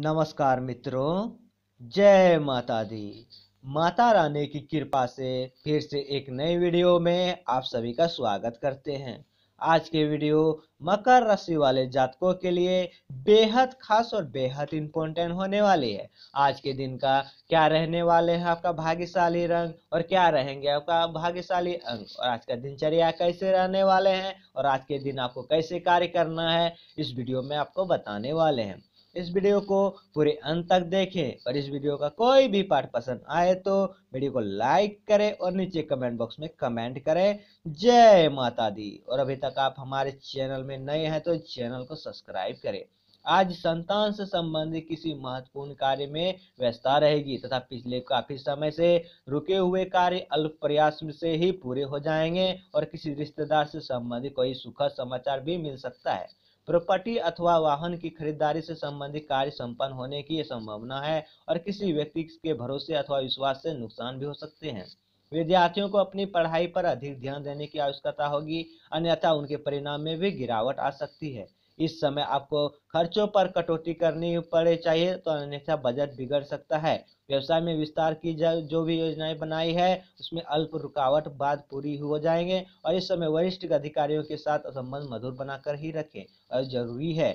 नमस्कार मित्रों जय माता दी माता रानी की कृपा से फिर से एक नए वीडियो में आप सभी का स्वागत करते हैं आज के वीडियो मकर राशि वाले जातकों के लिए बेहद खास और बेहद इम्पोर्टेंट होने वाली है आज के दिन का क्या रहने वाले हैं आपका भाग्यशाली रंग और क्या रहेंगे आपका भाग्यशाली अंग और आज का दिनचर्या कैसे रहने वाले हैं और आज के दिन आपको कैसे कार्य करना है इस वीडियो में आपको बताने वाले हैं इस वीडियो को पूरे अंत तक देखें और इस वीडियो का कोई भी पार्ट पसंद आए तो वीडियो को लाइक करें और नीचे कमेंट बॉक्स में कमेंट करें जय माता दी और अभी तक आप हमारे चैनल में नए हैं तो चैनल को सब्सक्राइब करें आज संतान से संबंधित किसी महत्वपूर्ण कार्य में व्यस्तता रहेगी तथा पिछले काफी समय से रुके हुए कार्य अल्प प्रयास से ही पूरे हो जाएंगे और किसी रिश्तेदार से संबंधित कोई सुखद समाचार भी मिल सकता है प्रॉपर्टी अथवा वाहन की खरीदारी से संबंधित कार्य संपन्न होने की संभावना है और किसी व्यक्ति के भरोसे अथवा विश्वास से नुकसान भी हो सकते हैं विद्यार्थियों को अपनी पढ़ाई पर अधिक ध्यान देने की आवश्यकता होगी अन्यथा उनके परिणाम में भी गिरावट आ सकती है इस समय आपको खर्चों पर कटौती करनी पड़े चाहिए तो अन्यथा बजट बिगड़ सकता है व्यवसाय में विस्तार की जो भी योजनाएं बनाई है उसमें अल्प रुकावट बाद पूरी हो जाएंगे और इस समय वरिष्ठ अधिकारियों के साथ संबंध मधुर बनाकर ही रखें और जरूरी है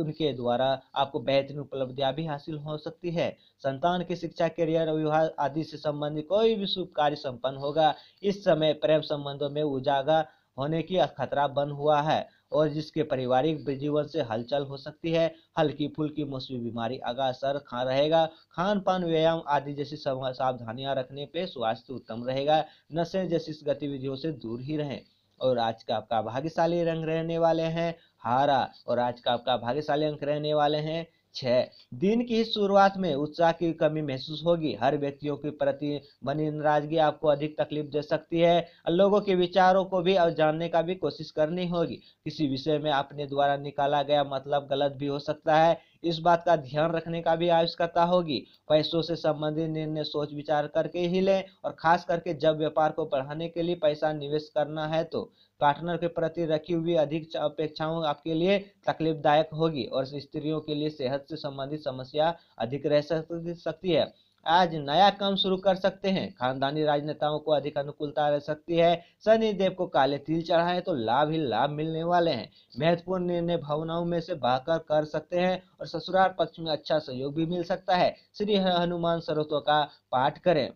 उनके द्वारा आपको बेहतरीन उपलब्धियां भी हासिल हो सकती है संतान की शिक्षा करियर विवाह आदि से संबंधित कोई भी शुभ कार्य संपन्न होगा इस समय प्रेम संबंधों में उजागर होने की खतरा बन हुआ है और जिसके पारिवारिक जीवन से हलचल हो सकती है हल्की फुल्की मौसमी बीमारी अगर असर खा रहेगा खान पान व्यायाम आदि जैसी सावधानियां रखने पे स्वास्थ्य उत्तम रहेगा नशे जैसी गतिविधियों से दूर ही रहें और आज का आपका भाग्यशाली रंग रहने वाले हैं हारा और आज का आपका भाग्यशाली अंक रहने वाले हैं छह दिन की शुरुआत में उत्साह की कमी महसूस होगी हर व्यक्तियों के प्रति बनी नाराजगी आपको अधिक तकलीफ दे सकती है लोगों के विचारों को भी और जानने का भी कोशिश करनी होगी किसी विषय में अपने द्वारा निकाला गया मतलब गलत भी हो सकता है इस बात का ध्यान रखने का भी आवश्यकता होगी पैसों से संबंधित निर्णय सोच विचार करके ही लें और खास करके जब व्यापार को बढ़ाने के लिए पैसा निवेश करना है तो पार्टनर के प्रति रखी हुई अधिक अपेक्षाओं आपके लिए तकलीफदायक होगी और स्त्रियों के लिए सेहत से संबंधित समस्या अधिक रह सकती है आज नया काम शुरू कर सकते हैं खानदानी राजनेताओं को अधिक अनुकूलता रह सकती है शनि देव को काले तिल चढ़ाए तो लाभ ही लाभ मिलने वाले हैं महत्वपूर्ण निर्णय भावनाओं में से बहकर कर सकते हैं और ससुराल पक्ष में अच्छा सहयोग भी मिल सकता है श्री हनुमान सरोतों का पाठ करें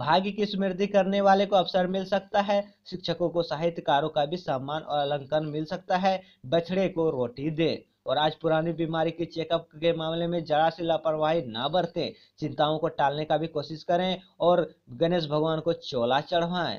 भाग्य की समृद्धि करने वाले को अवसर मिल सकता है शिक्षकों को साहित्यकारों का भी सम्मान और अलंकन मिल सकता है बछड़े को रोटी दे और आज पुरानी बीमारी के चेकअप के मामले में जरा सी लापरवाही ना बरतें चिंताओं को टालने का भी कोशिश करें और गणेश भगवान को चोला चढ़वाएं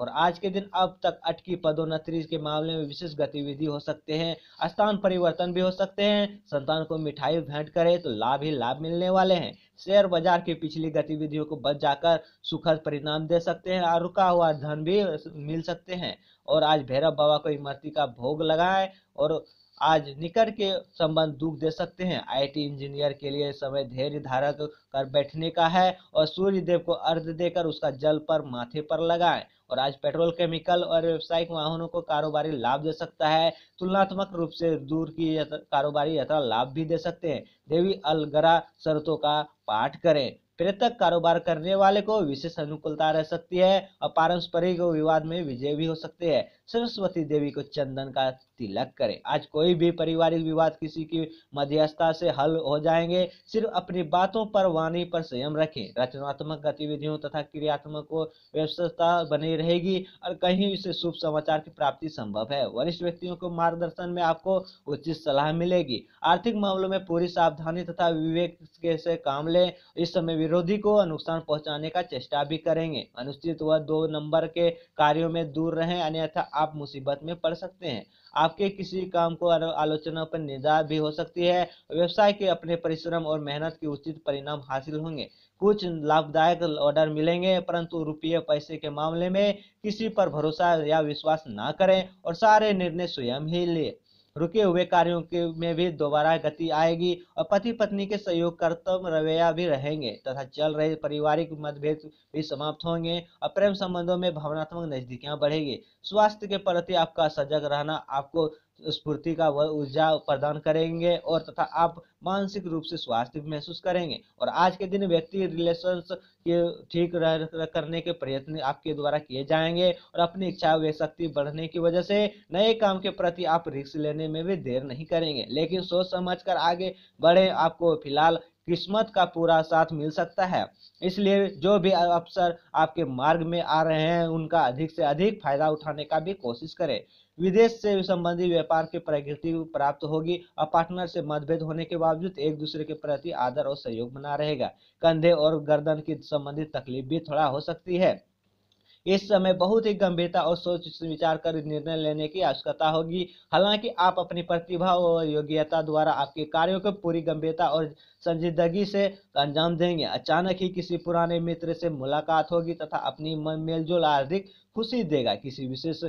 और आज के दिन अब तक अटकी पदोन्नति के मामले में विशेष गतिविधि हो सकते हैं स्थान परिवर्तन भी हो सकते हैं संतान को मिठाई भेंट करे तो लाभ ही लाभ मिलने वाले हैं शेयर बाजार की पिछली गतिविधियों को बच जाकर सुखद परिणाम दे सकते हैं और रुका हुआ धन भी मिल सकते हैं और आज भैरव बाबा को इमरती का भोग लगाएं और आज निकट के संबंध दुख दे सकते हैं आईटी इंजीनियर के लिए समय धैर्य धारक कर बैठने का है और सूर्य देव को अर्ध देकर उसका जल पर माथे पर लगाएं और आज पेट्रोल केमिकल और व्यवसायिक वाहनों को कारोबारी लाभ दे सकता है तुलनात्मक रूप से दूर की यत्र, कारोबारी यात्रा लाभ भी दे सकते हैं देवी अलगरा शर्तों का पाठ करें प्रेतक कारोबार करने वाले को विशेष अनुकूलता रह सकती है और पारस्परिक विवाद में विजय भी हो सकते हैं सरस्वती देवी को चंदन का तिलक करें आज कोई भी पारिवारिक विवाद किसी की मध्यस्थता से हल हो जाएंगे सिर्फ अपनी बातों पर वाणी पर संयम रखें रचनात्मक गतिविधियों तथा क्रियात्मक को व्यवस्था बनी रहेगी और कहीं इसे शुभ समाचार की प्राप्ति संभव है वरिष्ठ व्यक्तियों को मार्गदर्शन में आपको उचित सलाह मिलेगी आर्थिक मामलों में पूरी सावधानी तथा विवेक के से काम लें इस समय विरोधी को नुकसान पहुंचाने का चेष्टा भी करेंगे अनुचित व दो नंबर के कार्यों में दूर रहें अन्यथा आप मुसीबत में पड़ सकते हैं आपके किसी काम को आलोचना पर निजात भी हो सकती है व्यवसाय के अपने परिश्रम और मेहनत के उचित परिणाम हासिल होंगे कुछ लाभदायक ऑर्डर मिलेंगे परंतु रुपये पैसे के मामले में किसी पर भरोसा या विश्वास ना करें और सारे निर्णय स्वयं ही लें रुके हुए कार्यों के में भी दोबारा गति आएगी और पति पत्नी के सहयोग कर्तव्य रवैया भी रहेंगे तथा चल रहे पारिवारिक मतभेद भी समाप्त होंगे और प्रेम संबंधों में भावनात्मक नजदीकियां बढ़ेगी स्वास्थ्य के प्रति आपका सजग रहना आपको स्फूर्ति का वह ऊर्जा प्रदान करेंगे और तथा आप मानसिक रूप से स्वास्थ्य महसूस करेंगे और आज के दिन व्यक्ति रिलेशंस के ठीक रह, करने के प्रयत्न आपके द्वारा किए जाएंगे और अपनी इच्छा व शक्ति बढ़ने की वजह से नए काम के प्रति आप रिस्क लेने में भी देर नहीं करेंगे लेकिन सोच समझ कर आगे बढ़े आपको फिलहाल किस्मत का पूरा साथ मिल सकता है इसलिए जो भी अफसर आपके मार्ग में आ रहे हैं उनका अधिक से अधिक फायदा उठाने का भी कोशिश करें विदेश से संबंधी व्यापार की प्रगति प्राप्त होगी और पार्टनर से मतभेद होने के बावजूद एक दूसरे के प्रति आदर और सहयोग बना रहेगा कंधे और गर्दन की संबंधित तकलीफ भी थोड़ा हो सकती है इस समय बहुत ही गंभीरता और सोच विचार कर निर्णय लेने की आवश्यकता होगी हालांकि आप अपनी प्रतिभा और योग्यता द्वारा आपके कार्यों को पूरी गंभीरता और संजीदगी से अंजाम देंगे अचानक ही किसी पुराने मित्र से मुलाकात होगी तथा अपनी मेलजोल हार्दिक खुशी देगा किसी विशेष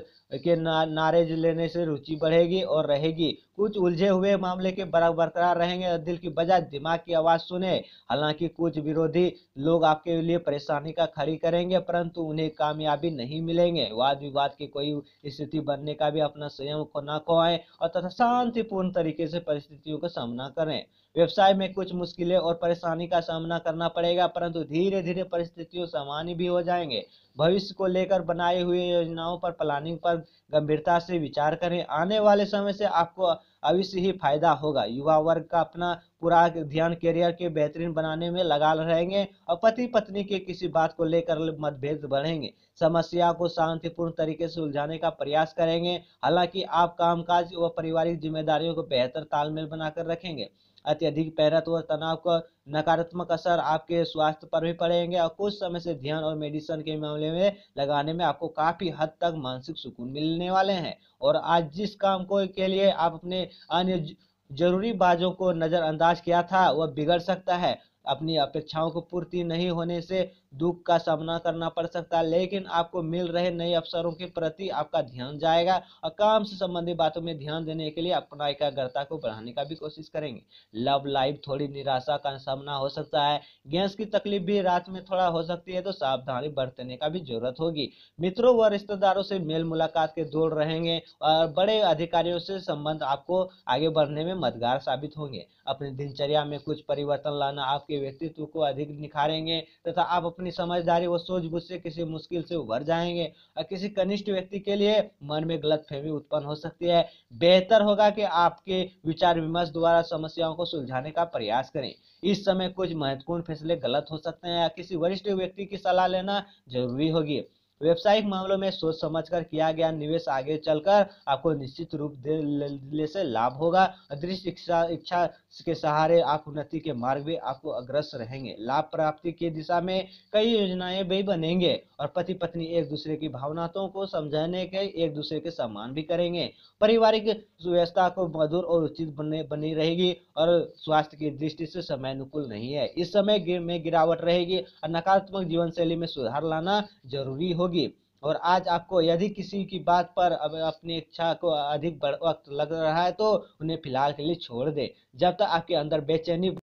के ना, नारेज लेने से रुचि बढ़ेगी और रहेगी कुछ उलझे हुए मामले के बरकरार रहेंगे दिल की बजाय दिमाग की आवाज़ सुने हालांकि कुछ विरोधी लोग आपके लिए परेशानी का खड़ी करेंगे परंतु उन्हें कामयाब कामयाबी नहीं मिलेंगे वाद विवाद की कोई स्थिति बनने का भी अपना स्वयं को न खोएं और तथा शांतिपूर्ण तरीके से परिस्थितियों का सामना करें व्यवसाय में कुछ मुश्किलें और परेशानी का सामना करना पड़ेगा परंतु धीरे धीरे परिस्थितियों सामान्य भी हो जाएंगे भविष्य को लेकर बनाए हुए योजनाओं पर प्लानिंग पर गंभीरता से विचार करें आने वाले समय से आपको अवश्य ही फायदा होगा युवा वर्ग का अपना पूरा ध्यान करियर के बेहतरीन बनाने में लगा रहेंगे और पति पत्नी के किसी बात को लेकर मतभेद बढ़ेंगे समस्या को शांतिपूर्ण तरीके से उलझाने का प्रयास करेंगे हालांकि आप कामकाज व पारिवारिक जिम्मेदारियों को बेहतर तालमेल बनाकर रखेंगे अत्यधिक पैरत तो और तनाव का नकारात्मक असर आपके स्वास्थ्य पर भी पड़ेंगे और कुछ समय से ध्यान और मेडिसिन के मामले में लगाने में आपको काफ़ी हद तक मानसिक सुकून मिलने वाले हैं और आज जिस काम को के लिए आप अपने अन्य जरूरी बाजों को नज़रअंदाज किया था वह बिगड़ सकता है अपनी अपेक्षाओं को पूर्ति नहीं होने से दुख का सामना करना पड़ सकता है लेकिन आपको मिल रहे नए अवसरों के प्रति आपका ध्यान जाएगा और काम से संबंधित बातों में ध्यान देने के लिए अपना एकाग्रता को बढ़ाने का भी कोशिश करेंगे लव लाइफ थोड़ी निराशा का सामना हो सकता है गैस की तकलीफ भी रात में थोड़ा हो सकती है तो सावधानी बरतने का भी जरूरत होगी मित्रों व रिश्तेदारों से मेल मुलाकात के दौर रहेंगे और बड़े अधिकारियों से संबंध आपको आगे बढ़ने में मददगार साबित होंगे अपनी दिनचर्या में कुछ परिवर्तन लाना आपके व्यक्तित्व को अधिक निखारेंगे तथा आप अपने अपनी समझदारी व सूझबूझ से किसी मुश्किल से उभर जाएंगे और किसी कनिष्ठ व्यक्ति के लिए मन में गलत फहमी उत्पन्न हो सकती है बेहतर होगा कि आपके विचार विमर्श द्वारा समस्याओं को सुलझाने का प्रयास करें इस समय कुछ महत्वपूर्ण फैसले गलत हो सकते हैं या किसी वरिष्ठ व्यक्ति की सलाह लेना जरूरी होगी व्यवसायिक मामलों में सोच समझकर किया गया निवेश आगे चलकर आपको निश्चित रूप से लाभ होगा दृश्य इच्छा इसके सहारे आप उन्नति के मार्ग भी आपको अग्रसर रहेंगे लाभ प्राप्ति की दिशा में कई योजनाएं भी बनेंगे और पति पत्नी एक दूसरे की भावनाओं को समझाने के एक दूसरे के सम्मान भी करेंगे पारिवारिक व्यवस्था को मधुर और उचित बने बनी रहेगी और स्वास्थ्य की दृष्टि से समय अनुकूल नहीं है इस समय में गिरावट रहेगी और नकारात्मक जीवन शैली में सुधार लाना जरूरी होगी और आज आपको यदि किसी की बात पर अपनी इच्छा को अधिक वक्त लग रहा है तो उन्हें फिलहाल के लिए छोड़ दे जब तक आपके अंदर बेचैनी